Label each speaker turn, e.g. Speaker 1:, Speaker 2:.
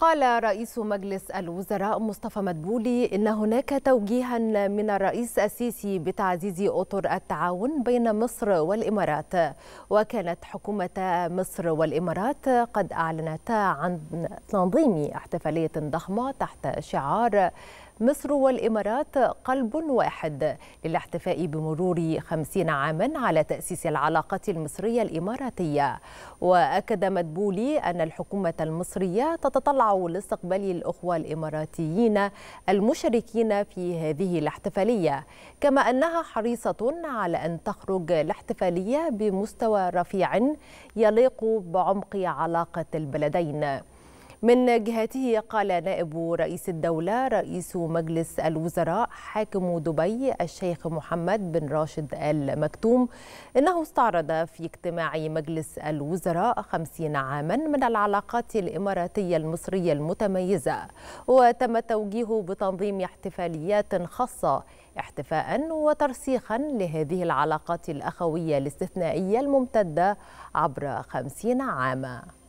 Speaker 1: قال رئيس مجلس الوزراء مصطفى مدبولي إن هناك توجيها من الرئيس السيسي بتعزيز أطر التعاون بين مصر والإمارات وكانت حكومة مصر والإمارات قد أعلنتا عن تنظيم احتفالية ضخمة تحت شعار مصر والإمارات قلب واحد للاحتفاء بمرور خمسين عاما على تأسيس العلاقة المصرية الإماراتية وأكد مدبولي أن الحكومة المصرية تتطلع لاستقبال الأخوة الإماراتيين المشاركين في هذه الاحتفالية كما أنها حريصة على أن تخرج الاحتفالية بمستوى رفيع يليق بعمق علاقة البلدين من جهته قال نائب رئيس الدولة رئيس مجلس الوزراء حاكم دبي الشيخ محمد بن راشد آل مكتوم إنه استعرض في اجتماع مجلس الوزراء خمسين عاما من العلاقات الإماراتية المصرية المتميزة وتم التوجيه بتنظيم احتفاليات خاصة احتفاء وترسيخا لهذه العلاقات الأخوية الاستثنائية الممتدة عبر خمسين عاما